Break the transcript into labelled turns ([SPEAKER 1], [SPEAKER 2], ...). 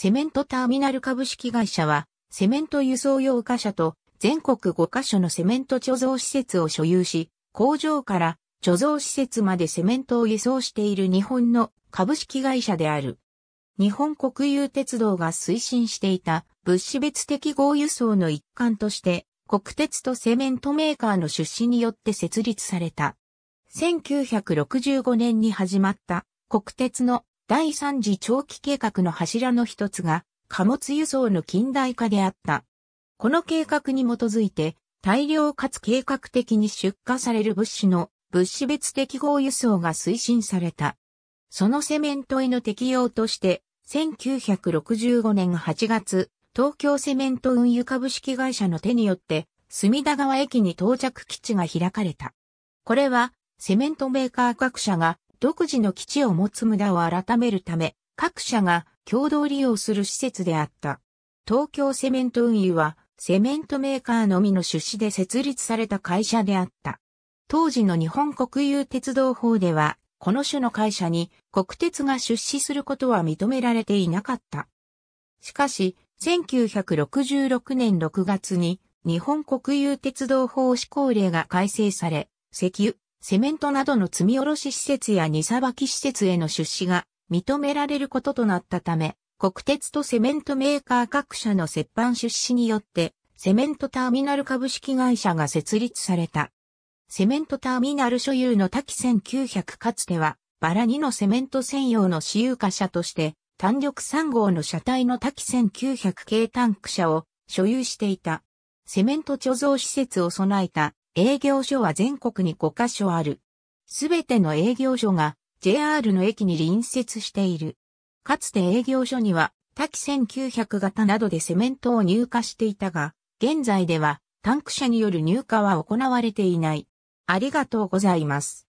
[SPEAKER 1] セメントターミナル株式会社は、セメント輸送用貨車と全国5カ所のセメント貯蔵施設を所有し、工場から貯蔵施設までセメントを輸送している日本の株式会社である。日本国有鉄道が推進していた物資別適合輸送の一環として、国鉄とセメントメーカーの出資によって設立された。1965年に始まった国鉄の第3次長期計画の柱の一つが貨物輸送の近代化であった。この計画に基づいて大量かつ計画的に出荷される物資の物資別適合輸送が推進された。そのセメントへの適用として1965年8月、東京セメント運輸株式会社の手によって隅田川駅に到着基地が開かれた。これはセメントメーカー各社が独自の基地を持つ村を改めるため、各社が共同利用する施設であった。東京セメント運輸は、セメントメーカーのみの出資で設立された会社であった。当時の日本国有鉄道法では、この種の会社に国鉄が出資することは認められていなかった。しかし、1966年6月に日本国有鉄道法施行令が改正され、石油、セメントなどの積み下ろし施設や荷さばき施設への出資が認められることとなったため、国鉄とセメントメーカー各社の折半出資によって、セメントターミナル株式会社が設立された。セメントターミナル所有の滝1900かつては、バラ2のセメント専用の私有化車として、単力3号の車体の滝1900系タンク車を所有していた。セメント貯蔵施設を備えた営業所は全国に5カ所ある。すべての営業所が JR の駅に隣接している。かつて営業所には多機1900型などでセメントを入荷していたが、現在ではタンク車による入荷は行われていない。ありがとうございます。